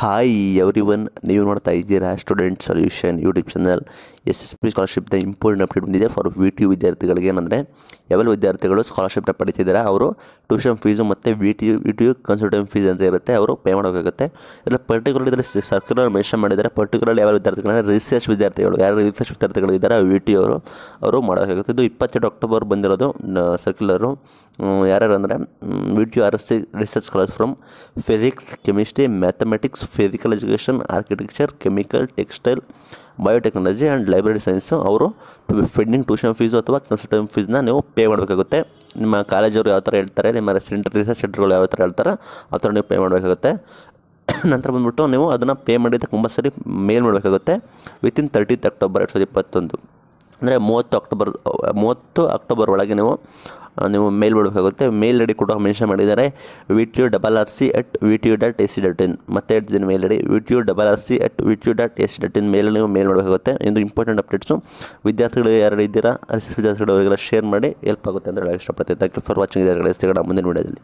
hi every one ನೀವು ನೋಡ್ತಾ ಇದ್ದೀರಾ student solution YouTube channel S S P ಸ್ಕಾಲರ್ಶಿಪ್ನ ಇಂಪಾರ್ಟೆಂಟ್ ಅಪ್ಡೇಟ್ ಬಂದಿದೆ ಫಾರ್ ವಿ ಟಿ ಯು ವಿದ್ಯಾರ್ಥಿಗಳಿಗೆ ಏನಂದರೆ ಯಾವೆಲ್ಲ ವಿದ್ಯಾರ್ಥಿಗಳು ಸ್ಕಾಲರ್ಶಿಪ್ನ ಪಡಿತಿದ್ದಾರೆ ಅವರು ಟ್ಯೂಷನ್ ಫೀಸು ಮತ್ತು V T U V T U consultant fees ಅಂತ ಇರುತ್ತೆ ಅವರು ಪೇ ಮಾಡಬೇಕಾಗುತ್ತೆ ಇಲ್ಲ ಪರ್ಟಿಕ್ಯುಲರ್ ಇದರಲ್ಲಿ ಸರ್ಕ್ಯುಲರ್ ಮೆನ್ಷನ್ ಮಾಡಿದ್ದಾರೆ ಪರ್ಟಿಕ್ಯುಲರ್ ಯಾವ ವಿದ್ಯಾರ್ಥಿಗಳಂದರೆ ರಿಸರ್ಚ್ ವಿದ್ಯಾರ್ಥಿಗಳು ಯಾರು ರಿಸರ್ಚ್ ವಿದ್ಯಾರ್ಥಿಗಳು ಇದ್ದಾರೆ ವಿ ಟಿ ಅವರು ಅವರು ಮಾಡಬೇಕಾಗುತ್ತೆ ಇದು ಇಪ್ಪತ್ತೆರಡು ಅಕ್ಟೋಬರ್ ಬಂದಿರೋದು ಸರ್ಕ್ಯುಲರು ಯಾರ್ಯಾರು ಅಂದರೆ V T U R S C research college from physics chemistry mathematics physical education architecture chemical textile biotechnology and library science ಅವರು ಫೆಂಡಿಂಗ್ ಟ್ಯೂಷನ್ ಫೀಸು ಅಥವಾ ಕನ್ಸಲ್ಟೆಂಟ್ ಫೀಸ್ನ ನೀವು ಪೇ ಮಾಡಬೇಕಾಗುತ್ತೆ ನಿಮ್ಮ ಕಾಲೇಜವರು ಯಾವ ಥರ ಹೇಳ್ತಾರೆ ನಿಮ್ಮ ರೆಸಿಡೆಂಟ್ ರಿಸರ್ಚ್ ಸೆಂಟರ್ಗಳು ಯಾವ ಥರ ಹೇಳ್ತಾರೆ ಆ ಥರ ನೀವು ಪೇ ಮಾಡಬೇಕಾಗುತ್ತೆ ನಂತರ ಬಂದ್ಬಿಟ್ಟು ನೀವು ಅದನ್ನು ಪೇ ಮಾಡಿದ ಕಂಪಲ್ಸರಿ ಮೇಲ್ ಮಾಡಬೇಕಾಗುತ್ತೆ ವಿತಿನ್ ತರ್ಟೀತ್ ಅಕ್ಟೋಬರ್ ಎರಡು ಸಾವಿರದ ಇಪ್ಪತ್ತೊಂದು ಅಂದರೆ ಮೂವತ್ತು ಅಕ್ಟೋಬರ್ ಮೂವತ್ತು ಅಕ್ಟೋಬರ್ ಒಳಗೆ ನೀವು ನೀವು ಮೇಲ್ ಬಿಡಬೇಕಾಗುತ್ತೆ ಮೇಲ್ ಐ ಡಿ ಕೂಡ ಮೆನ್ಷನ್ ಮಾಡಿದ್ದಾರೆ V T double R C at V T dot A C dot in ಮತ್ತೆ ಹೇಳ್ತಿದ್ದೀನಿ mail I V T double R C at V T dot A C dot in ಮೇಲೆ ನೀವು ಮೇಲ್ ಮಾಡಬೇಕಾಗುತ್ತೆ ಇದು important updates ವಿದ್ಯಾರ್ಥಿಗಳು ಯಾರು ಇದ್ದೀರಾ ವಿದ್ಯಾರ್ಥಿಗಳು ಅವರಿಗೆಲ್ಲ ಶೇರ್ ಮಾಡಿ ಹೆಲ್ಪ್ ಆಗುತ್ತೆ ಅಂತ ಹೇಳಿ ಇಷ್ಟಪಡ್ತೀನಿ ಥ್ಯಾಂಕ್ ಯು ಫಾರ್ ವಾಚಿಂಗ್ ಇದರ ಮುಂದಿನ ವಿಡಿಯೋದಲ್ಲಿ